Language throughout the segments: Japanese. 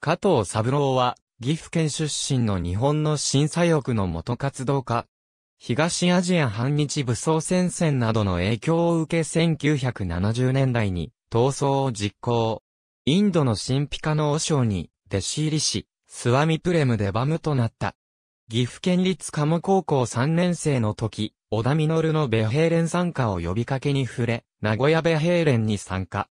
加藤三郎は、岐阜県出身の日本の審査欲の元活動家。東アジア反日武装戦線などの影響を受け1970年代に闘争を実行。インドの神秘家の和尚に弟子入りし、スワミプレムデバムとなった。岐阜県立鴨高校3年生の時、小田実のベヘ連レン参加を呼びかけに触れ、名古屋ベヘ連レンに参加。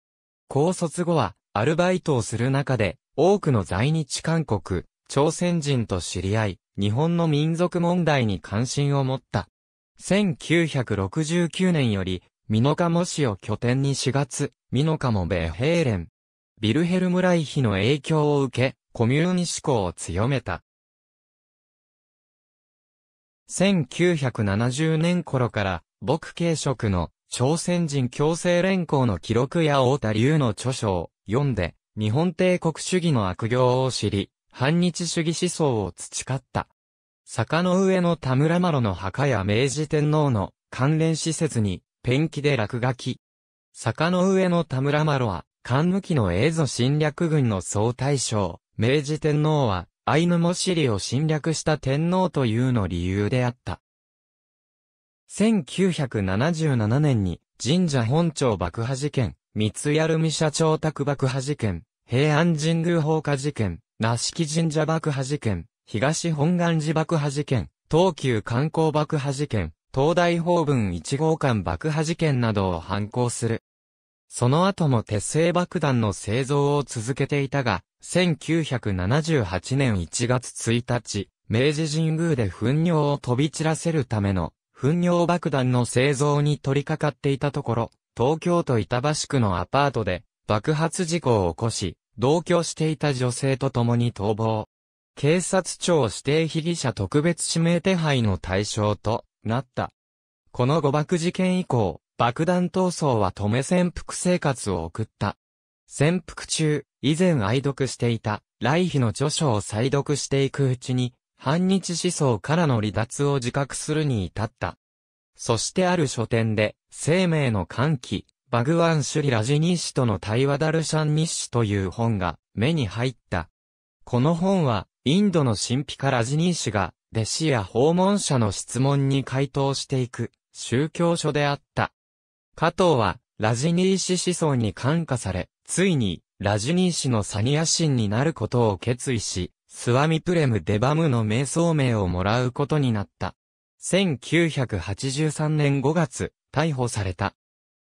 高卒後は、アルバイトをする中で、多くの在日韓国、朝鮮人と知り合い、日本の民族問題に関心を持った。1969年より、美濃加茂市を拠点に4月、美濃加茂米兵連、ビルヘルム・ライヒの影響を受け、コミューニ志向を強めた。1970年頃から、僕軽職の朝鮮人強制連行の記録や太田龍の著書を読んで、日本帝国主義の悪行を知り、反日主義思想を培った。坂の上の田村麻呂の墓や明治天皇の関連施設にペンキで落書き。坂の上の田村麻呂は、関抜期の映像侵略軍の総大将、明治天皇は、アイヌモシリを侵略した天皇というの理由であった。1977年に、神社本庁爆破事件、三つやるみ社長宅爆破事件、平安神宮放火事件、那敷神社爆破事件、東本願寺爆破事件、東急観光爆破事件、東大法文1号館爆破事件などを犯行する。その後も鉄製爆弾の製造を続けていたが、1978年1月1日、明治神宮で糞尿を飛び散らせるための、糞尿爆弾の製造に取り掛かっていたところ、東京都板橋区のアパートで、爆発事故を起こし、同居していた女性と共に逃亡。警察庁指定被疑者特別指名手配の対象となった。この誤爆事件以降、爆弾闘争は止め潜伏生活を送った。潜伏中、以前愛読していた、来日の著書を再読していくうちに、反日思想からの離脱を自覚するに至った。そしてある書店で、生命の歓喜、バグワン・シュリ・ラジニッシュとの対話ダルシャン・ニッシュという本が目に入った。この本は、インドの神秘家ラジニッシュが、弟子や訪問者の質問に回答していく、宗教書であった。加藤は、ラジニーシ思想に感化され、ついに、ラジニーシのサニア神になることを決意し、スワミプレム・デバムの瞑想名をもらうことになった。1983年5月、逮捕された。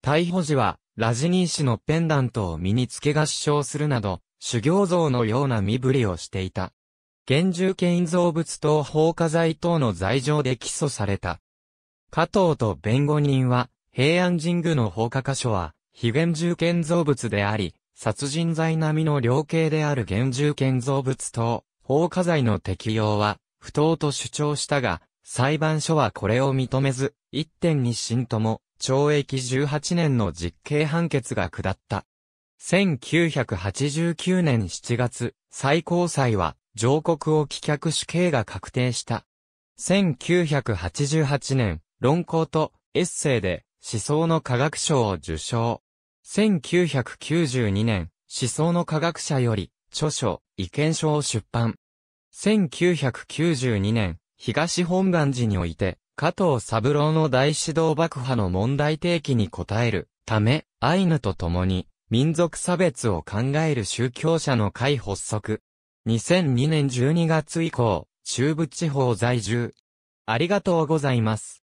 逮捕時は、ラジニー氏のペンダントを身につけ合唱するなど、修行像のような身振りをしていた。現住建造物等放火罪等の罪状で起訴された。加藤と弁護人は、平安神宮の放火箇所は、非厳重建造物であり、殺人罪並みの量刑である厳重建造物等、放火罪の適用は、不当と主張したが、裁判所はこれを認めず、1.2審とも、懲役18年の実刑判決が下った。1989年7月、最高裁は、上告を棄却死刑が確定した。1988年、論考とエッセイで思想の科学賞を受賞。1992年、思想の科学者より著書、意見書を出版。1992年、東本願寺において、加藤三郎の大指導爆破の問題提起に応えるため、アイヌと共に、民族差別を考える宗教者の会発足。2002年12月以降、中部地方在住。ありがとうございます。